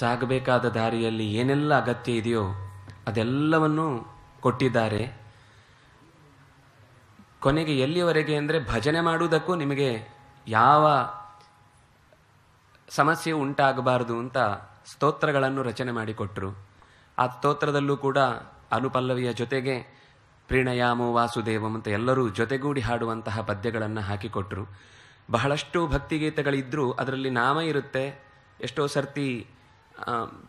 ಸಾಗಬೇಕಾದ ದಾರಿಯಲ್ಲಿ ಏನೆಲ್ಲ ಅಗತ್ಯ ಇದೆಯೋ ಅದೆಲ್ಲವನ್ನು ಕೊಟ್ಟಿದ್ದಾರೆ ಕೊನೆಗೆ ಎಲ್ಲಿಯವರೆಗೆ ಅಂದರೆ ಭಜನೆ ಮಾಡುವುದಕ್ಕೂ ನಿಮಗೆ ಯಾವ ಸಮಸ್ಯೆ ಉಂಟಾಗಬಾರದು ಅಂತ ಸ್ತೋತ್ರಗಳನ್ನು ರಚನೆ ಮಾಡಿಕೊಟ್ರು ಆ ಸ್ತೋತ್ರದಲ್ಲೂ ಕೂಡ ಅನುಪಲ್ಲವಿಯ ಜೊತೆಗೆ ಪ್ರೀಣಯಾಮೋ ವಾಸುದೇವಂ ಅಂತ ಎಲ್ಲರೂ ಜೊತೆಗೂಡಿ ಹಾಡುವಂತಹ ಪದ್ಯಗಳನ್ನು ಹಾಕಿಕೊಟ್ಟರು ಬಹಳಷ್ಟು ಭಕ್ತಿಗೀತೆಗಳಿದ್ದರೂ ಅದರಲ್ಲಿ ನಾಮ ಇರುತ್ತೆ ಎಷ್ಟೋ ಸರ್ತಿ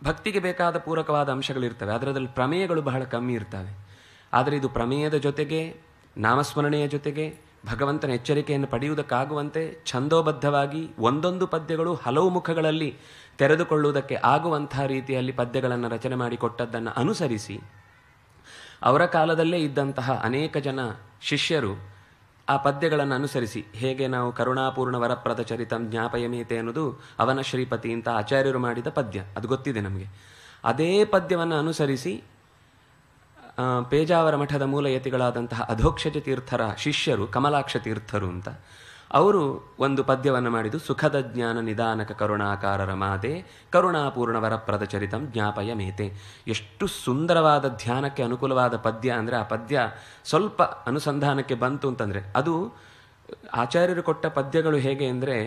ಭಕ್ತಿಗೆ ಬೇಕಾದ ಪೂರಕವಾದ ಅಂಶಗಳಿರ್ತವೆ ಅದರದಲ್ಲಿ ಪ್ರಮೇಯಗಳು ಬಹಳ ಕಮ್ಮಿ ಇರ್ತವೆ ಆದರೆ ಇದು ಪ್ರಮೇಯದ ಜೊತೆಗೆ ನಾಮಸ್ಮರಣೆಯ ಜೊತೆಗೆ ಭಗವಂತನ ಎಚ್ಚರಿಕೆಯನ್ನು ಪಡೆಯುವುದಕ್ಕಾಗುವಂತೆ ಛಂದೋಬದ್ಧವಾಗಿ ಒಂದೊಂದು ಪದ್ಯಗಳು ಹಲವು ಮುಖಗಳಲ್ಲಿ ತೆರೆದುಕೊಳ್ಳುವುದಕ್ಕೆ ಆಗುವಂತಹ ರೀತಿಯಲ್ಲಿ ಪದ್ಯಗಳನ್ನು ರಚನೆ ಮಾಡಿಕೊಟ್ಟದ್ದನ್ನು ಅನುಸರಿಸಿ ಅವರ ಕಾಲದಲ್ಲೇ ಇದ್ದಂತಹ ಅನೇಕ ಜನ ಶಿಷ್ಯರು ಆ ಪದ್ಯಗಳನ್ನು ಅನುಸರಿಸಿ ಹೇಗೆ ನಾವು ಕರುಣಾಪೂರ್ಣ ವರಪ್ರದ ಚರಿತಂ ಜ್ಞಾಪಯಮೀತೆ ಅನ್ನೋದು ಅವನ ಶ್ರೀಪತಿ ಅಂತ ಆಚಾರ್ಯರು ಮಾಡಿದ ಪದ್ಯ ಅದು ಗೊತ್ತಿದೆ ನಮಗೆ ಅದೇ ಪದ್ಯವನ್ನು ಅನುಸರಿಸಿ ಪೇಜಾವರ ಮಠದ ಮೂಲಯತಿಗಳಾದಂತಹ ಅಧೋಕ್ಷಜ ತೀರ್ಥರ ಶಿಷ್ಯರು ಕಮಲಾಕ್ಷ ತೀರ್ಥರು ಅಂತ ಅವರು ಒಂದು ಪದ್ಯವನ್ನು ಮಾಡಿದ್ದು ಸುಖದ ಜ್ಞಾನ ನಿಧಾನಕ ಕರುಣಾಕಾರರ ಮಾತೆ ಕರುಣಾಪೂರ್ಣವರ ಪ್ರದಚರಿತಂ ಜ್ಞಾಪಯ ಮೇತೆ ಎಷ್ಟು ಸುಂದರವಾದ ಧ್ಯಾನಕ್ಕೆ ಅನುಕೂಲವಾದ ಪದ್ಯ ಅಂದರೆ ಆ ಪದ್ಯ ಸ್ವಲ್ಪ ಅನುಸಂಧಾನಕ್ಕೆ ಬಂತು ಅಂತಂದರೆ ಅದು ಆಚಾರ್ಯರು ಕೊಟ್ಟ ಪದ್ಯಗಳು ಹೇಗೆ ಅಂದರೆ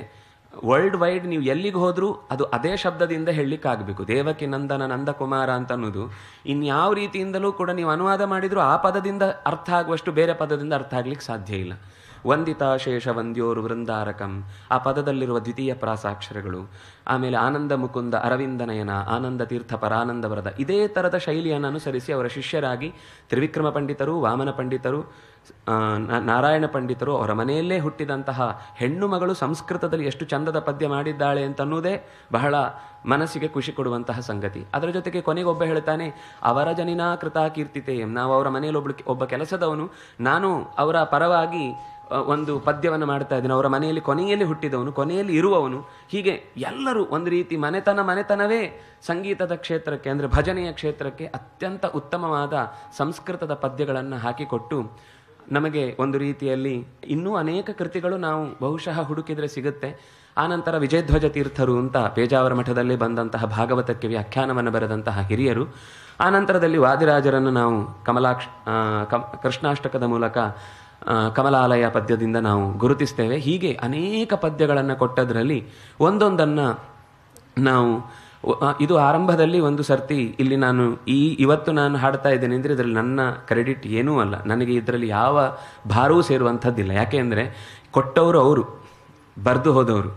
ವರ್ಲ್ಡ್ ವೈಡ್ ನೀವು ಎಲ್ಲಿಗೆ ಹೋದರೂ ಅದು ಅದೇ ಶಬ್ದದಿಂದ ಹೇಳಲಿಕ್ಕಾಗಬೇಕು ದೇವಕಿ ನಂದನ ನಂದಕುಮಾರ ಅಂತ ಅನ್ನೋದು ಇನ್ಯಾವ ರೀತಿಯಿಂದಲೂ ಕೂಡ ನೀವು ಅನುವಾದ ಮಾಡಿದರೂ ಆ ಪದದಿಂದ ಅರ್ಥ ಆಗುವಷ್ಟು ಬೇರೆ ಪದದಿಂದ ಅರ್ಥ ಆಗ್ಲಿಕ್ಕೆ ಸಾಧ್ಯ ಇಲ್ಲ ವಂದಿತಾಶೇಷ ವಂದ್ಯೋರು ವೃಂದಾರಕಂ ಆ ಪದದಲ್ಲಿರುವ ದ್ವಿತೀಯ ಪ್ರಾಸಾಕ್ಷರಗಳು ಆಮೇಲೆ ಆನಂದ ಮುಕುಂದ ಅರವಿಂದ ನಯನ ಆನಂದ ತೀರ್ಥ ಪರಾನಂದ ವರದ ಇದೇ ಥರದ ಶೈಲಿಯನ್ನು ಅನುಸರಿಸಿ ಅವರ ಶಿಷ್ಯರಾಗಿ ತ್ರಿವಿಕ್ರಮ ಪಂಡಿತರು ವಾಮನ ಪಂಡಿತರು ನಾರಾಯಣ ಪಂಡಿತರು ಅವರ ಮನೆಯಲ್ಲೇ ಹುಟ್ಟಿದಂತಹ ಹೆಣ್ಣು ಮಗಳು ಸಂಸ್ಕೃತದಲ್ಲಿ ಎಷ್ಟು ಚಂದದ ಪದ್ಯ ಮಾಡಿದ್ದಾಳೆ ಅಂತನ್ನುವುದೇ ಬಹಳ ಮನಸ್ಸಿಗೆ ಖುಷಿ ಕೊಡುವಂತಹ ಸಂಗತಿ ಅದರ ಜೊತೆಗೆ ಕೊನೆಗೊಬ್ಬ ಹೇಳ್ತಾನೆ ಅವರ ಜನಿನಾ ಕೃತಾ ಕೀರ್ತಿತೆ ನಾವು ಅವರ ಮನೆಯಲ್ಲಿ ಒಬ್ಬ ಕೆಲಸದವನು ನಾನು ಅವರ ಪರವಾಗಿ ಒಂದು ಪದ್ಯವನ್ನು ಮಾಡ್ತಾ ಇದ್ದೀನಿ ಅವರ ಮನೆಯಲ್ಲಿ ಕೊನೆಯಲ್ಲಿ ಹುಟ್ಟಿದವನು ಕೊನೆಯಲ್ಲಿ ಇರುವವನು ಹೀಗೆ ಎಲ್ಲರೂ ಒಂದು ರೀತಿ ಮನೆತನ ಮನೆತನವೇ ಸಂಗೀತದ ಕ್ಷೇತ್ರಕ್ಕೆ ಅಂದರೆ ಭಜನೆಯ ಕ್ಷೇತ್ರಕ್ಕೆ ಅತ್ಯಂತ ಉತ್ತಮವಾದ ಸಂಸ್ಕೃತದ ಪದ್ಯಗಳನ್ನು ಹಾಕಿಕೊಟ್ಟು ನಮಗೆ ಒಂದು ರೀತಿಯಲ್ಲಿ ಇನ್ನೂ ಅನೇಕ ಕೃತಿಗಳು ನಾವು ಬಹುಶಃ ಹುಡುಕಿದರೆ ಸಿಗುತ್ತೆ ಆನಂತರ ವಿಜಯಧ್ವಜ ತೀರ್ಥರು ಅಂತ ಪೇಜಾವರ ಮಠದಲ್ಲಿ ಬಂದಂತಹ ಭಾಗವತಕ್ಕೆ ವ್ಯಾಖ್ಯಾನವನ್ನು ಬರೆದಂತಹ ಹಿರಿಯರು ಆನಂತರದಲ್ಲಿ ವಾದಿರಾಜರನ್ನು ನಾವು ಕಮಲಾಕ್ಷ ಕೃಷ್ಣಾಷ್ಟಕದ ಮೂಲಕ ಕಮಲಾಲಯ ಪದ್ಯದಿಂದ ನಾವು ಗುರುತಿಸ್ತೇವೆ ಹೀಗೆ ಅನೇಕ ಪದ್ಯಗಳನ್ನು ಕೊಟ್ಟದರಲ್ಲಿ ಒಂದೊಂದನ್ನು ನಾವು ಇದು ಆರಂಭದಲ್ಲಿ ಒಂದು ಸರ್ತಿ ಇಲ್ಲಿ ನಾನು ಈ ಇವತ್ತು ನಾನು ಹಾಡ್ತಾ ಇದ್ದೇನೆ ಅಂದರೆ ಇದರಲ್ಲಿ ನನ್ನ ಕ್ರೆಡಿಟ್ ಏನೂ ಅಲ್ಲ ನನಗೆ ಇದರಲ್ಲಿ ಯಾವ ಭಾರವೂ ಸೇರುವಂಥದ್ದಿಲ್ಲ ಯಾಕೆ ಅಂದರೆ ಕೊಟ್ಟವರು ಅವರು ಬರೆದು ಹೋದವರು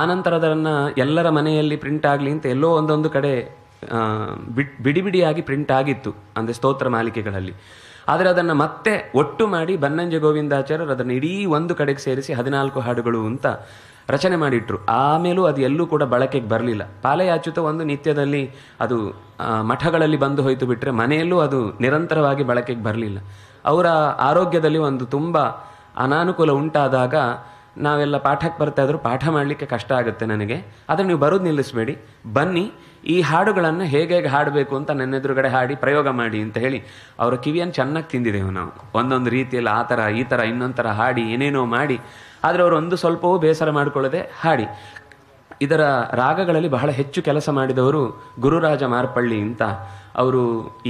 ಆನಂತರ ಅದನ್ನು ಎಲ್ಲರ ಮನೆಯಲ್ಲಿ ಪ್ರಿಂಟ್ ಆಗಲಿ ಅಂತ ಎಲ್ಲೋ ಒಂದೊಂದು ಕಡೆ ಬಿಡಿಬಿಡಿಯಾಗಿ ಬಿಡಿ ಬಿಡಿಯಾಗಿ ಪ್ರಿಂಟ್ ಆಗಿತ್ತು ಅಂದರೆ ಸ್ತೋತ್ರ ಮಾಲಿಕೆಗಳಲ್ಲಿ ಆದರೆ ಅದನ್ನು ಮತ್ತೆ ಒಟ್ಟು ಮಾಡಿ ಬನ್ನಂಜೆ ಗೋವಿಂದಾಚಾರ್ಯರು ಅದನ್ನು ಇಡೀ ಒಂದು ಕಡೆಗೆ ಸೇರಿಸಿ ಹದಿನಾಲ್ಕು ಹಾಡುಗಳು ಅಂತ ರಚನೆ ಮಾಡಿಟ್ರು ಆಮೇಲೂ ಅದು ಎಲ್ಲೂ ಕೂಡ ಬಳಕೆಗೆ ಬರಲಿಲ್ಲ ಪಾಲೆಯಾಚ್ಯುತ ಒಂದು ನಿತ್ಯದಲ್ಲಿ ಅದು ಮಠಗಳಲ್ಲಿ ಬಂದು ಹೋಯಿತು ಬಿಟ್ಟರೆ ಮನೆಯಲ್ಲೂ ಅದು ನಿರಂತರವಾಗಿ ಬಳಕೆಗೆ ಬರಲಿಲ್ಲ ಅವರ ಆರೋಗ್ಯದಲ್ಲಿ ಒಂದು ತುಂಬ ಅನಾನುಕೂಲ ಉಂಟಾದಾಗ ನಾವೆಲ್ಲ ಪಾಠಕ್ಕೆ ಬರ್ತಾ ಇದ್ರು ಪಾಠ ಮಾಡಲಿಕ್ಕೆ ಕಷ್ಟ ಆಗುತ್ತೆ ನನಗೆ ಆದರೆ ನೀವು ಬರೋದು ನಿಲ್ಲಿಸಬೇಡಿ ಬನ್ನಿ ಈ ಹಾಡುಗಳನ್ನು ಹೇಗೆ ಹೇಗೆ ಹಾಡಬೇಕು ಅಂತ ನನ್ನ ಎದುರುಗಡೆ ಹಾಡಿ ಪ್ರಯೋಗ ಮಾಡಿ ಅಂತ ಹೇಳಿ ಅವರ ಕಿವಿಯನ್ನು ಚೆನ್ನಾಗಿ ತಿಂದಿದ್ದೇವೆ ನಾವು ಒಂದೊಂದು ರೀತಿಯಲ್ಲಿ ಆ ಥರ ಈ ಥರ ಇನ್ನೊಂದು ಥರ ಹಾಡಿ ಏನೇನೋ ಮಾಡಿ ಆದರೆ ಅವರು ಒಂದು ಸ್ವಲ್ಪವೂ ಬೇಸರ ಮಾಡಿಕೊಳ್ಳದೆ ಹಾಡಿ ಇದರ ರಾಗಗಳಲ್ಲಿ ಬಹಳ ಹೆಚ್ಚು ಕೆಲಸ ಮಾಡಿದವರು ಗುರುರಾಜ ಮಾರ್ಪಳ್ಳಿ ಅಂತ ಅವರು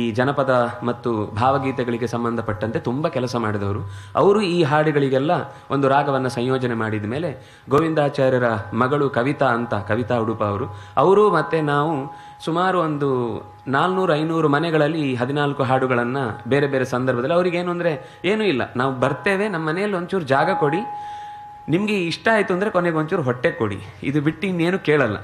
ಈ ಜನಪದ ಮತ್ತು ಭಾವಗೀತೆಗಳಿಗೆ ಸಂಬಂಧಪಟ್ಟಂತೆ ತುಂಬ ಕೆಲಸ ಮಾಡಿದವರು ಅವರು ಈ ಹಾಡುಗಳಿಗೆಲ್ಲ ಒಂದು ರಾಗವನ್ನು ಸಂಯೋಜನೆ ಮಾಡಿದ ಮೇಲೆ ಗೋವಿಂದಾಚಾರ್ಯರ ಮಗಳು ಕವಿತಾ ಅಂತ ಕವಿತಾ ಉಡುಪ ಅವರು ಅವರು ಮತ್ತು ನಾವು ಸುಮಾರು ಒಂದು ನಾಲ್ನೂರು ಐನೂರು ಮನೆಗಳಲ್ಲಿ ಈ ಹದಿನಾಲ್ಕು ಹಾಡುಗಳನ್ನು ಬೇರೆ ಬೇರೆ ಸಂದರ್ಭದಲ್ಲಿ ಅವರಿಗೇನು ಅಂದರೆ ಏನೂ ಇಲ್ಲ ನಾವು ಬರ್ತೇವೆ ನಮ್ಮ ಮನೆಯಲ್ಲಿ ಒಂಚೂರು ಜಾಗ ಕೊಡಿ ನಿಮಗೆ ಇಷ್ಟ ಆಯಿತು ಅಂದರೆ ಕೊನೆಗೆ ಒಂಚೂರು ಹೊಟ್ಟೆ ಕೊಡಿ ಇದು ಬಿಟ್ಟು ಇನ್ನೇನು ಕೇಳಲ್ಲ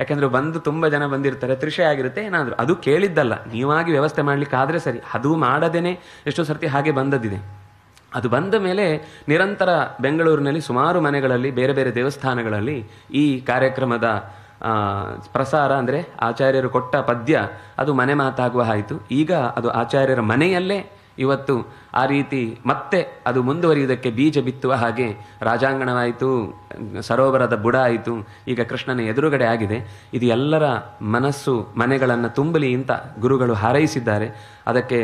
ಯಾಕಂದ್ರೆ ಬಂದು ತುಂಬ ಜನ ಬಂದಿರ್ತಾರೆ ತ್ರಿಷೆ ಆಗಿರುತ್ತೆ ಏನಾದರೂ ಅದು ಕೇಳಿದ್ದಲ್ಲ ನೀವಾಗಿ ವ್ಯವಸ್ಥೆ ಮಾಡಲಿಕ್ಕಾದರೆ ಸರಿ ಅದು ಮಾಡದೇನೆ ಎಷ್ಟೋ ಸರ್ತಿ ಹಾಗೆ ಬಂದದ್ದಿದೆ ಅದು ಬಂದ ಮೇಲೆ ನಿರಂತರ ಬೆಂಗಳೂರಿನಲ್ಲಿ ಸುಮಾರು ಮನೆಗಳಲ್ಲಿ ಬೇರೆ ಬೇರೆ ದೇವಸ್ಥಾನಗಳಲ್ಲಿ ಈ ಕಾರ್ಯಕ್ರಮದ ಪ್ರಸಾರ ಅಂದರೆ ಆಚಾರ್ಯರು ಕೊಟ್ಟ ಪದ್ಯ ಅದು ಮನೆ ಮಾತಾಗುವ ಆಯಿತು ಈಗ ಅದು ಆಚಾರ್ಯರ ಮನೆಯಲ್ಲೇ ಇವತ್ತು ಆ ರೀತಿ ಮತ್ತೆ ಅದು ಮುಂದುವರಿಯುವುದಕ್ಕೆ ಬೀಜ ಬಿತ್ತುವ ಹಾಗೆ ರಾಜಾಂಗಣವಾಯಿತು ಸರೋವರದ ಬುಡ ಆಯಿತು ಈಗ ಕೃಷ್ಣನ ಎದುರುಗಡೆ ಆಗಿದೆ ಇದು ಎಲ್ಲರ ಮನಸ್ಸು ಮನೆಗಳನ್ನು ತುಂಬಲಿ ಇಂತ ಗುರುಗಳು ಹಾರೈಸಿದ್ದಾರೆ ಅದಕ್ಕೆ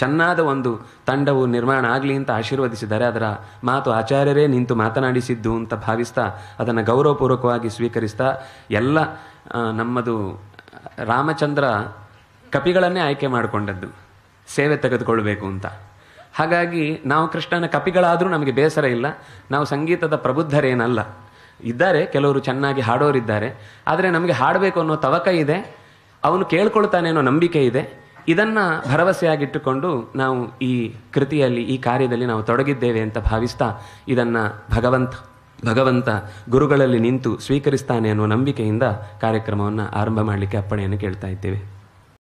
ಚೆನ್ನಾದ ಒಂದು ತಂಡವು ನಿರ್ಮಾಣ ಆಗಲಿ ಅಂತ ಆಶೀರ್ವದಿಸಿದ್ದಾರೆ ಅದರ ಮಾತು ಆಚಾರ್ಯರೇ ನಿಂತು ಮಾತನಾಡಿಸಿದ್ದು ಅಂತ ಭಾವಿಸ್ತಾ ಅದನ್ನು ಗೌರವಪೂರ್ವಕವಾಗಿ ಸ್ವೀಕರಿಸ್ತಾ ಎಲ್ಲ ನಮ್ಮದು ರಾಮಚಂದ್ರ ಕಪಿಗಳನ್ನೇ ಆಯ್ಕೆ ಮಾಡಿಕೊಂಡದ್ದು ಸೇವೆ ತೆಗೆದುಕೊಳ್ಬೇಕು ಅಂತ ಹಾಗಾಗಿ ನಾವು ಕೃಷ್ಣನ ಕಪಿಗಳಾದರೂ ನಮಗೆ ಬೇಸರ ಇಲ್ಲ ನಾವು ಸಂಗೀತದ ಪ್ರಬುದ್ಧರೇನಲ್ಲ ಇದ್ದಾರೆ ಕೆಲವರು ಚೆನ್ನಾಗಿ ಹಾಡೋರಿದ್ದಾರೆ ಆದರೆ ನಮಗೆ ಹಾಡಬೇಕು ಅನ್ನೋ ತವಕ ಇದೆ ಅವನು ಕೇಳ್ಕೊಳ್ತಾನೆ ಅನ್ನೋ ನಂಬಿಕೆ ಇದೆ ಇದನ್ನು ಭರವಸೆಯಾಗಿಟ್ಟುಕೊಂಡು ನಾವು ಈ ಕೃತಿಯಲ್ಲಿ ಈ ಕಾರ್ಯದಲ್ಲಿ ನಾವು ತೊಡಗಿದ್ದೇವೆ ಅಂತ ಭಾವಿಸ್ತಾ ಇದನ್ನು ಭಗವಂತ ಭಗವಂತ ಗುರುಗಳಲ್ಲಿ ನಿಂತು ಸ್ವೀಕರಿಸ್ತಾನೆ ಅನ್ನೋ ನಂಬಿಕೆಯಿಂದ ಕಾರ್ಯಕ್ರಮವನ್ನು ಆರಂಭ ಮಾಡಲಿಕ್ಕೆ ಅಪ್ಪಣೆಯನ್ನು ಕೇಳ್ತಾ ಇದ್ದೇವೆ